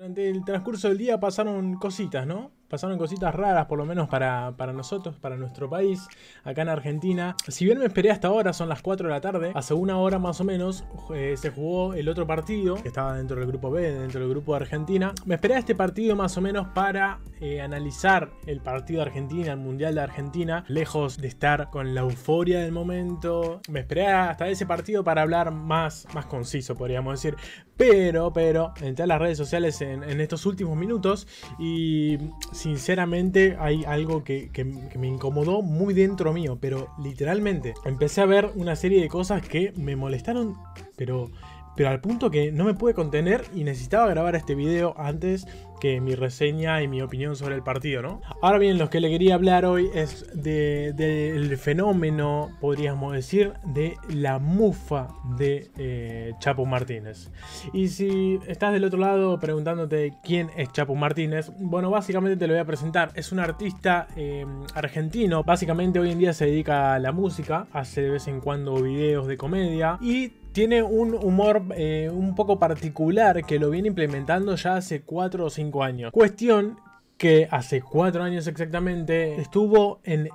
Durante el transcurso del día pasaron cositas, ¿no? pasaron cositas raras, por lo menos para, nosotros, para nuestro país, acá en Argentina. Si bien me esperé hasta ahora, son las 4 de la tarde, hace una hora más o menos eh, se jugó el otro partido, que estaba dentro del grupo B, dentro del grupo de Argentina. Me esperé a este partido más o menos para eh, analizar el partido de Argentina, el Mundial de Argentina, lejos de estar con la euforia del momento. Me esperé hasta ese partido para hablar más, más conciso, podríamos decir. Pero, pero, entré a las redes sociales en estos últimos minutos y sinceramente hay algo que, me incomodó muy dentro mío, pero literalmente empecé a ver una serie de cosas que me molestaron, pero pero al punto que no me pude contener y necesitaba grabar este video antes que mi reseña y mi opinión sobre el partido, ¿no? Ahora bien, lo que le quería hablar hoy es del fenómeno, podríamos decir, de la mufa de eh, Chapo Martínez. Y si estás del otro lado preguntándote quién es Chapo Martínez, bueno, básicamente te lo voy a presentar. Es un artista eh, argentino, básicamente hoy en día se dedica a la música, hace de vez en cuando videos de comedia y tiene un humor eh, un poco particular que lo viene implementando ya hace 4 o 5 años. Cuestión que hace 4 años exactamente estuvo en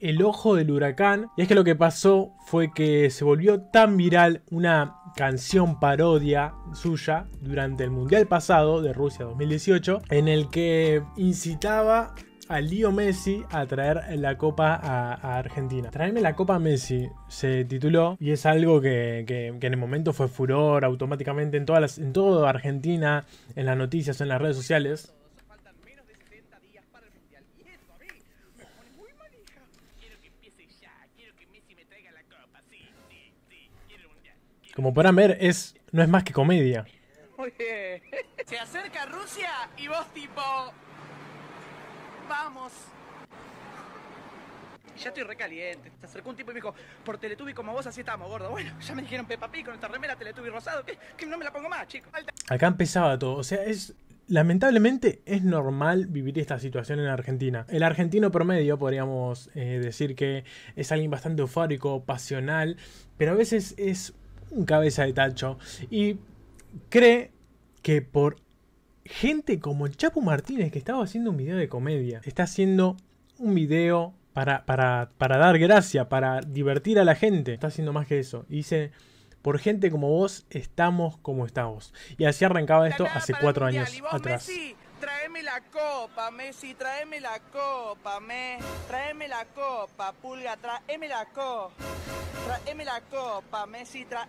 el ojo del huracán. Y es que lo que pasó fue que se volvió tan viral una canción parodia suya durante el Mundial pasado de Rusia 2018, en el que incitaba a lío Messi a traer la copa a, Argentina. Traerme la copa a Messi se tituló y es algo que, en el momento fue furor automáticamente en, todas en toda Argentina, en las noticias, en las redes sociales. Como podrán ver, es, no es más que comedia. Se acerca Rusia y vos tipo, vamos. Ya estoy recaliente. Se acercó un tipo y me dijo, por Teletubi como vos así estamos, gordo. Bueno, ya me dijeron Peppa con esta remera Teletubi rosado, que, no me la pongo más, chicos. Acá empezaba todo, o sea, es... Lamentablemente es normal vivir esta situación en Argentina. El argentino promedio, podríamos eh, decir que es alguien bastante eufórico, pasional, pero a veces es un cabeza de tacho y cree que por gente como Chapu Martínez que estaba haciendo un video de comedia, está haciendo un video para, para, dar gracia, para divertir a la gente. Está haciendo más que eso. Y dice, por gente como vos, estamos como estamos. Y así arrancaba esto hace cuatro años atrás. la copa, Messi, tráeme la copa, la copa, pulga, traeme la copa la copa, Messi, la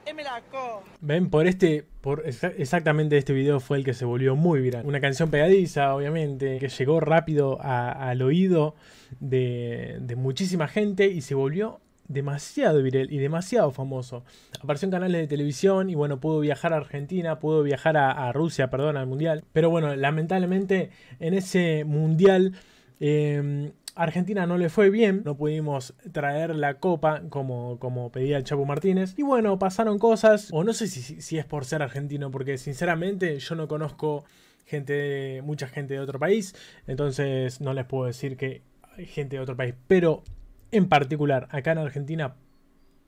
Ven, por este, por exactamente este video fue el que se volvió muy viral. Una canción pegadiza, obviamente, que llegó rápido al oído de, muchísima gente y se volvió demasiado viral y demasiado famoso. Apareció en canales de televisión y bueno, pudo viajar a Argentina, pudo viajar a, Rusia, perdón, al Mundial. Pero bueno, lamentablemente en ese Mundial em, Argentina no le fue bien, no pudimos traer la copa como, como pedía el Chapo Martínez. Y bueno, pasaron cosas, o no sé si, es por ser argentino, porque sinceramente yo no conozco gente, mucha gente de otro país, entonces no les puedo decir que hay gente de otro país, pero en particular acá en Argentina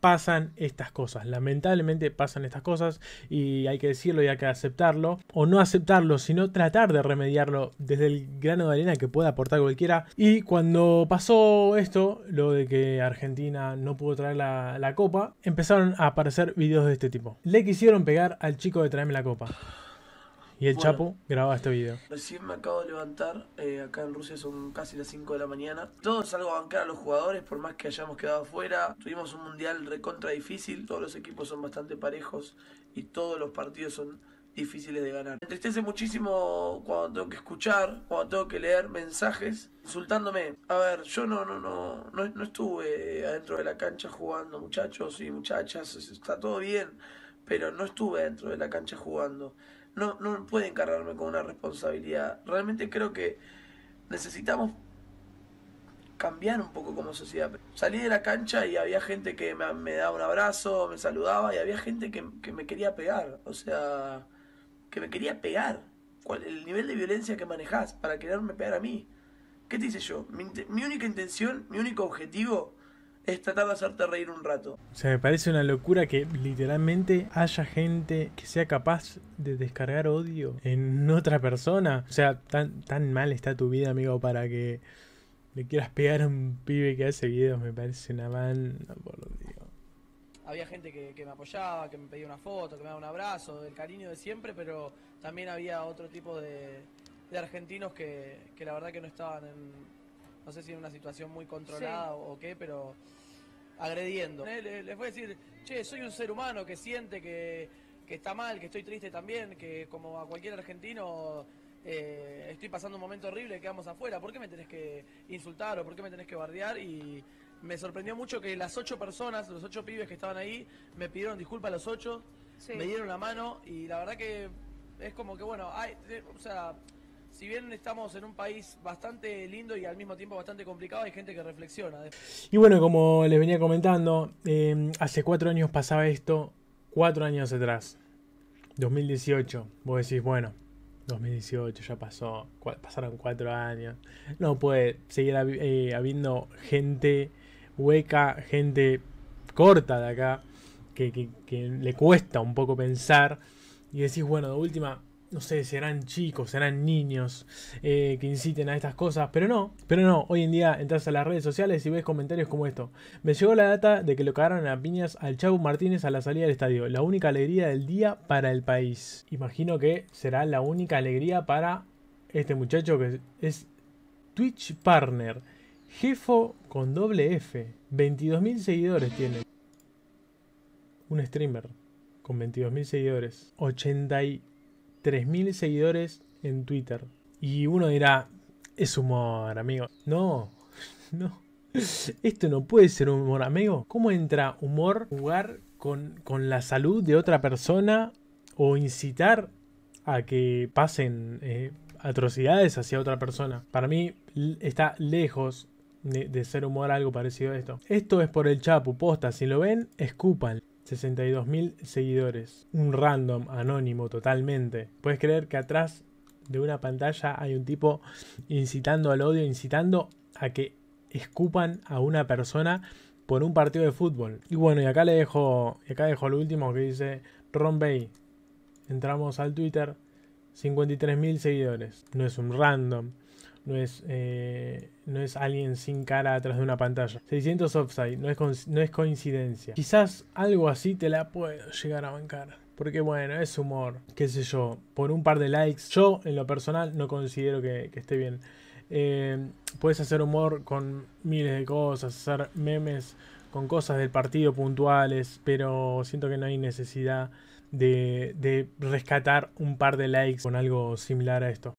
pasan estas cosas. Lamentablemente pasan estas cosas y hay que decirlo y hay que aceptarlo. O no aceptarlo, sino tratar de remediarlo desde el grano de arena que pueda aportar cualquiera. Y cuando pasó esto, lo de que Argentina no pudo traer la, la copa, empezaron a aparecer videos de este tipo. Le quisieron pegar al chico de traerme la copa. Y el Chapo graba este video. Recién me acabo de levantar. Eh, acá en Rusia son casi las 5 de la mañana. Todos salgo a bancar a los jugadores, por más que hayamos quedado fuera. Tuvimos un mundial recontra difícil. Todos los equipos son bastante parejos y todos los partidos son difíciles de ganar. Me entristece muchísimo cuando tengo que escuchar, cuando tengo que leer mensajes insultándome. A ver, yo no, no, no, no, no estuve adentro de la cancha jugando, muchachos y muchachas, está todo bien, pero no estuve adentro de la cancha jugando no, no puede encargarme con una responsabilidad. Realmente creo que necesitamos cambiar un poco como sociedad. Salí de la cancha y había gente que me, daba un abrazo, me saludaba y había gente que, me quería pegar. O sea, que me quería pegar. ¿Cuál, el nivel de violencia que manejas para quererme pegar a mí. ¿Qué te yo? mi única intención, mi único objetivo es tratar de hacerte reír un rato. O sea, me parece una locura que literalmente haya gente que sea capaz de descargar odio en otra persona. O sea, tan, tan mal está tu vida, amigo, para que le quieras pegar a un pibe que hace videos. Me parece una van. por Dios. Había gente que, me apoyaba, que me pedía una foto, que me daba un abrazo, el cariño de siempre, pero también había otro tipo de, argentinos que, que la verdad que no estaban en no sé si en una situación muy controlada o, qué, pero agrediendo. Les, voy a decir, che, soy un ser humano que siente que, está mal, que estoy triste también, que como a cualquier argentino eh, estoy pasando un momento horrible, quedamos afuera, ¿por qué me tenés que insultar o por qué me tenés que bardear? Y me sorprendió mucho que las ocho personas, los ocho pibes que estaban ahí, me pidieron disculpas a los ocho, me dieron la mano y la verdad que es como que, bueno, hay, eh, o sea, si bien estamos en un país bastante lindo y al mismo tiempo bastante complicado, hay gente que reflexiona. Y bueno, como les venía comentando, eh, hace cuatro años pasaba esto, cuatro años atrás, 2018. Vos decís, bueno, 2018 ya pasó, pasaron cuatro años. No puede seguir eh, habiendo gente hueca, gente corta de acá, que, que le cuesta un poco pensar. Y decís, bueno, de última, no sé, serán chicos, serán niños eh, que inciten a estas cosas, pero no, pero no, hoy en día entras a las redes sociales y ves comentarios como esto. Me llegó la data de que lo cagaron a piñas al Chavo Martínez a la salida del estadio, la única alegría del día para el país. Imagino que será la única alegría para este muchacho que es Twitch Partner, jefo con doble F, 22.000 seguidores tiene. Un streamer con 22.000 seguidores, 81 3.000 seguidores en Twitter. Y uno dirá, es humor, amigo. No, no. Esto no puede ser humor, amigo. ¿Cómo entra humor jugar con, con la salud de otra persona o incitar a que pasen eh, atrocidades hacia otra persona? Para mí está lejos de, de, ser humor algo parecido a esto. Esto es por el Chapu, posta. Si lo ven, escupan. 62.000 seguidores. Un random, anónimo totalmente. Puedes creer que atrás de una pantalla hay un tipo incitando al odio, incitando a que escupan a una persona por un partido de fútbol. Y bueno, y acá le dejo, acá dejo lo último que dice Ron Bay. Entramos al Twitter, 53.000 seguidores. No es un random no es, eh, no es alguien sin cara atrás de una pantalla. 600 offside, no es, no es coincidencia. Quizás algo así te la pueda llegar a bancar. Porque bueno, es humor, qué sé yo, por un par de likes. Yo en lo personal no considero que, esté bien. Eh, puedes hacer humor con miles de cosas, hacer memes con cosas del partido puntuales, pero siento que no hay necesidad de rescatar un par de likes con algo similar a esto.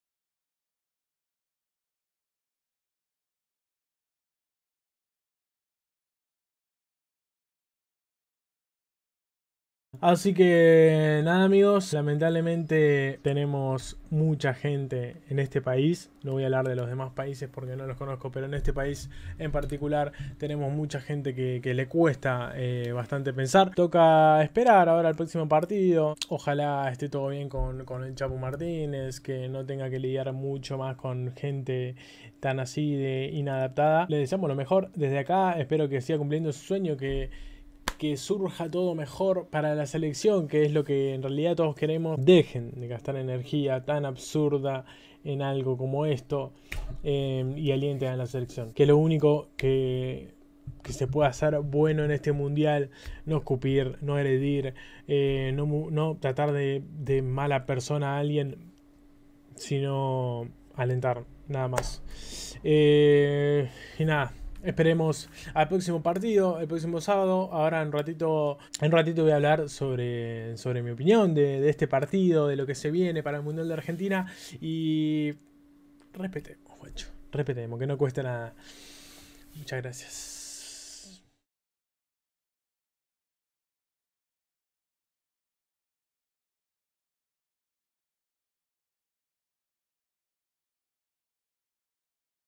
Así que nada amigos, lamentablemente tenemos mucha gente en este país. No voy a hablar de los demás países porque no los conozco, pero en este país en particular tenemos mucha gente que, le cuesta eh, bastante pensar. Toca esperar ahora el próximo partido. Ojalá esté todo bien con, el Chapo Martínez, que no tenga que lidiar mucho más con gente tan así de inadaptada. Le deseamos lo mejor desde acá. Espero que siga cumpliendo su sueño que que surja todo mejor para la selección, que es lo que en realidad todos queremos. Dejen de gastar energía tan absurda en algo como esto em, y alienten a la selección. Que lo único que, se puede hacer bueno en este mundial, no escupir, no heredir, eh, no, tratar de, mala persona a alguien, sino alentar, nada más. Eh, y nada, Esperemos al próximo partido, el próximo sábado. Ahora en ratito, en ratito voy a hablar sobre, sobre mi opinión de, de este partido, de lo que se viene para el Mundial de Argentina. Y respetemos, guacho. Respetemos, que no cuesta nada. Muchas gracias.